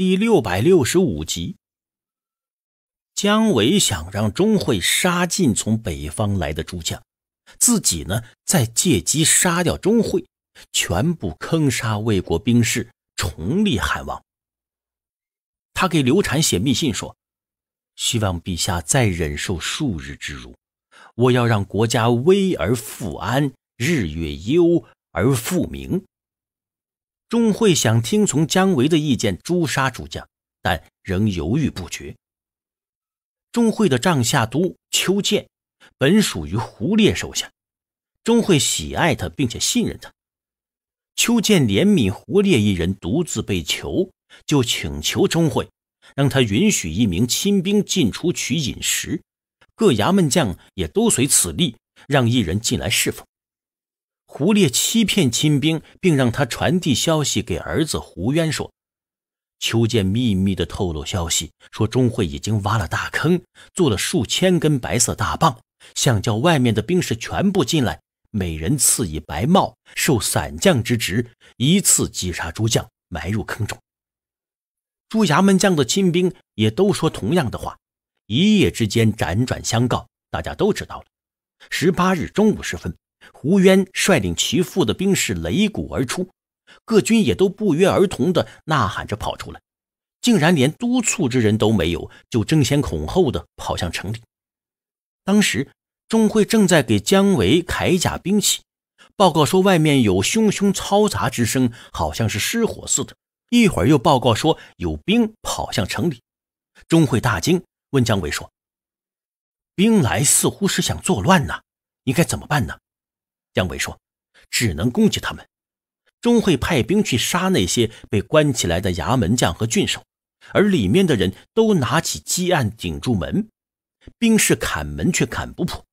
第六百六十五集，姜维想让钟会杀尽从北方来的诸将，自己呢再借机杀掉钟会，全部坑杀魏国兵士，重立汉王。他给刘禅写密信说：“希望陛下再忍受数日之辱，我要让国家危而复安，日月忧而复明。”钟会想听从姜维的意见诛杀主将，但仍犹豫不决。钟会的帐下都邱建，本属于胡烈手下，钟会喜爱他并且信任他。邱建怜悯胡烈一人独自被囚，就请求钟会，让他允许一名亲兵进出取饮食。各衙门将也都随此例，让一人进来侍奉。胡烈欺骗亲兵，并让他传递消息给儿子胡渊说：“邱建秘密地透露消息，说钟会已经挖了大坑，做了数千根白色大棒，想叫外面的兵士全部进来，每人赐一白帽，受伞将之职，一次击杀诸将，埋入坑中。”朱衙门将的亲兵也都说同样的话，一夜之间辗转相告，大家都知道了。十八日中午时分。胡渊率领其父的兵士擂鼓而出，各军也都不约而同地呐喊着跑出来，竟然连督促之人都没有，就争先恐后地跑向城里。当时钟会正在给姜维铠甲兵器，报告说外面有汹汹嘈杂之声，好像是失火似的。一会儿又报告说有兵跑向城里，钟会大惊，问姜维说：“兵来似乎是想作乱呢，你该怎么办呢？”姜维说：“只能攻击他们，钟会派兵去杀那些被关起来的衙门将和郡守，而里面的人都拿起鸡案顶住门，兵士砍门却砍不破。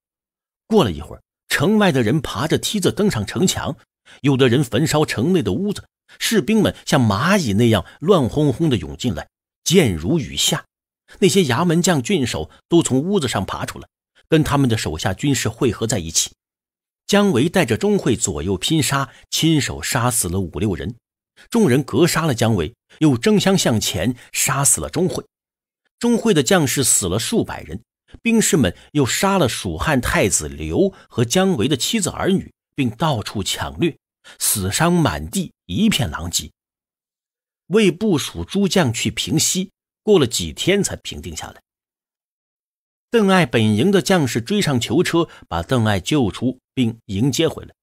过了一会儿，城外的人爬着梯子登上城墙，有的人焚烧城内的屋子，士兵们像蚂蚁那样乱哄哄的涌进来，箭如雨下。那些衙门将、郡守都从屋子上爬出来，跟他们的手下军士汇合在一起。”姜维带着钟会左右拼杀，亲手杀死了五六人。众人格杀了姜维，又争相向前杀死了钟会。钟会的将士死了数百人，兵士们又杀了蜀汉太子刘和姜维的妻子儿女，并到处抢掠，死伤满地，一片狼藉。魏部署诸将去平息，过了几天才平定下来。邓艾本营的将士追上囚车，把邓艾救出并迎接回来。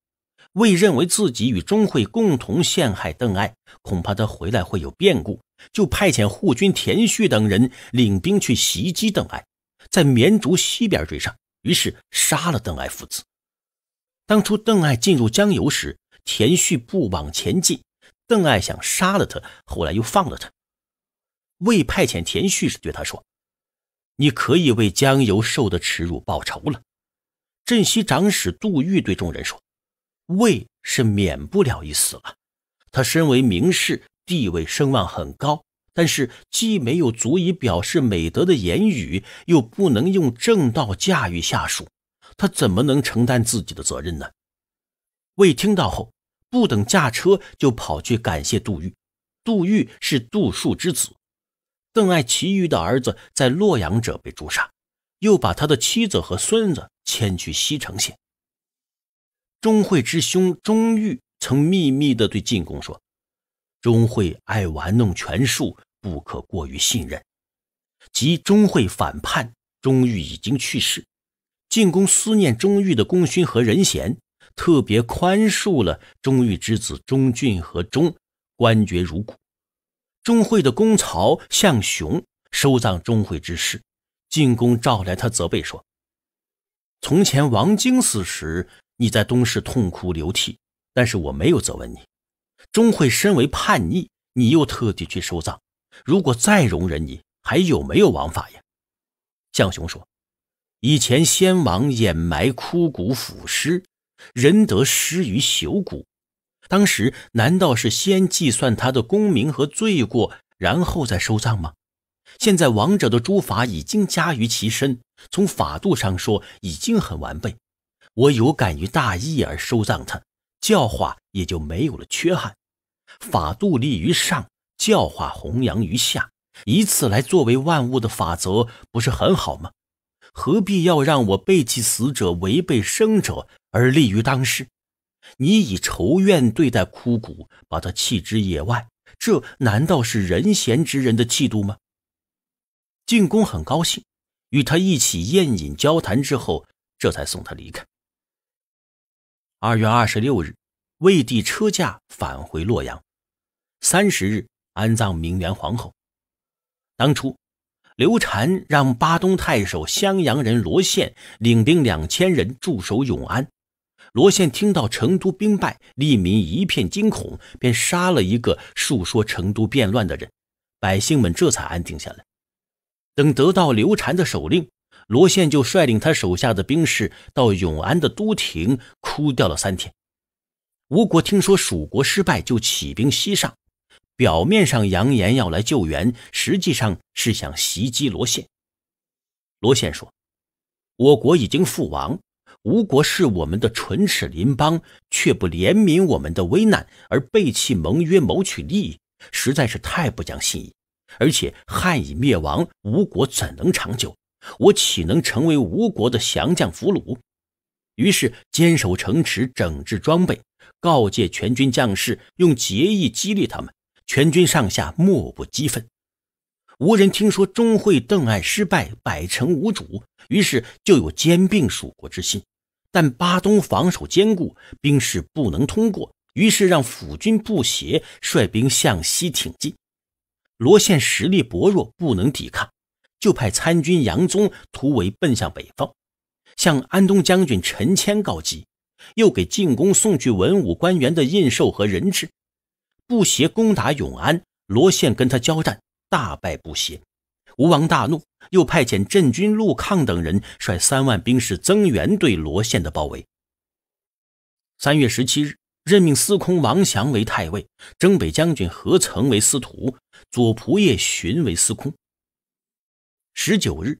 魏认为自己与钟会共同陷害邓艾，恐怕他回来会有变故，就派遣护军田旭等人领兵去袭击邓艾，在绵竹西边追上，于是杀了邓艾父子。当初邓艾进入江油时，田旭不往前进，邓艾想杀了他，后来又放了他。魏派遣田旭时对他说。你可以为江由受的耻辱报仇了。镇西长史杜预对众人说：“魏是免不了一死了。他身为名士，地位声望很高，但是既没有足以表示美德的言语，又不能用正道驾驭下属，他怎么能承担自己的责任呢？”魏听到后，不等驾车，就跑去感谢杜预。杜预是杜树之子。邓艾其余的儿子在洛阳者被诛杀，又把他的妻子和孙子迁去西城县。钟会之兄钟毓曾秘密地对晋公说：“钟会爱玩弄权术，不可过于信任。”即钟会反叛，钟毓已经去世。晋公思念钟毓的功勋和人贤，特别宽恕了钟毓之子钟俊和钟，官爵如故。钟会的公曹向雄收葬钟会之事，进宫召来他责备说：“从前王经死时，你在东市痛哭流涕，但是我没有责问你。钟会身为叛逆，你又特地去收葬，如果再容忍你，还有没有王法呀？”向雄说：“以前先王掩埋枯骨腐尸，仁得失于朽骨。”当时难道是先计算他的功名和罪过，然后再收葬吗？现在王者的诸法已经加于其身，从法度上说已经很完备。我有感于大义而收葬他，教化也就没有了缺憾。法度立于上，教化弘扬于下，以此来作为万物的法则，不是很好吗？何必要让我背弃死者，违背生者，而立于当世？你以仇怨对待枯骨，把他弃之野外，这难道是人贤之人的气度吗？晋公很高兴，与他一起宴饮交谈之后，这才送他离开。二月二十六日，魏帝车驾返回洛阳。三十日，安葬明元皇后。当初，刘禅让巴东太守襄阳人罗宪领兵两千人驻守永安。罗宪听到成都兵败，利民一片惊恐，便杀了一个述说成都变乱的人，百姓们这才安定下来。等得到刘禅的手令，罗宪就率领他手下的兵士到永安的都亭哭掉了三天。吴国听说蜀国失败，就起兵西上，表面上扬言要来救援，实际上是想袭击罗宪。罗宪说：“我国已经复亡。”吴国是我们的唇齿邻邦，却不怜悯我们的危难，而背弃盟约谋取利益，实在是太不讲信义。而且汉已灭亡，吴国怎能长久？我岂能成为吴国的降将俘虏？于是坚守城池，整治装备，告诫全军将士，用结义激励他们。全军上下莫不激愤，吴人听说钟会、邓艾失败，百城无主，于是就有兼并蜀国之心。但巴东防守坚固，兵士不能通过，于是让辅军布协率兵向西挺进。罗宪实力薄弱，不能抵抗，就派参军杨宗突围奔向北方，向安东将军陈谦告急，又给进攻送去文武官员的印绶和人质。布协攻打永安，罗宪跟他交战，大败布协。吴王大怒。又派遣镇军陆抗等人率三万兵士增援对罗县的包围。三月十七日，任命司空王祥为太尉，征北将军何曾为司徒，左仆射荀为司空。十九日，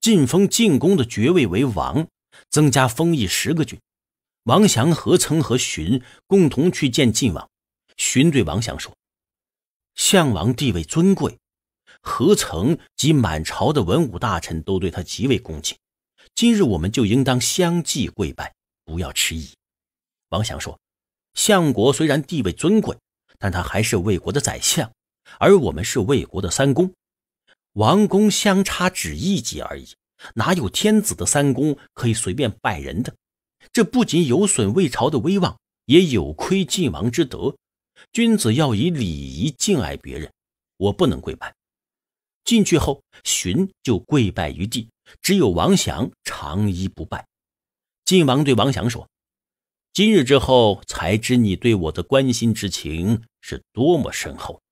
晋封晋公的爵位为王，增加封邑十个郡。王祥、何曾和荀共同去见晋王。荀对王祥说：“项王地位尊贵。”何曾及满朝的文武大臣都对他极为恭敬。今日我们就应当相继跪拜，不要迟疑。王翔说：“相国虽然地位尊贵，但他还是魏国的宰相，而我们是魏国的三公，王公相差只一级而已。哪有天子的三公可以随便拜人的？这不仅有损魏朝的威望，也有亏晋王之德。君子要以礼仪敬爱别人，我不能跪拜。”进去后，荀就跪拜于地，只有王翔长衣不拜。晋王对王翔说：“今日之后，才知你对我的关心之情是多么深厚。”